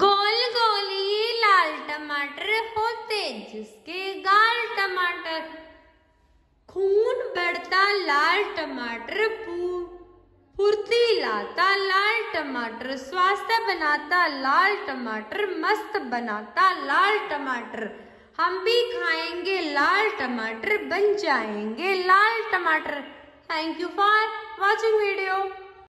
गोल गोल ये लाल टमाटर होते जिसके गाल टमाटर खून बढ़ता लाल टमाटर फुर्ती लाता लाल टमाटर स्वास्थ्य बनाता लाल टमाटर मस्त बनाता लाल टमाटर हम भी खाएंगे लाल टमाटर बन जाएंगे लाल टमाटर thank you for watching video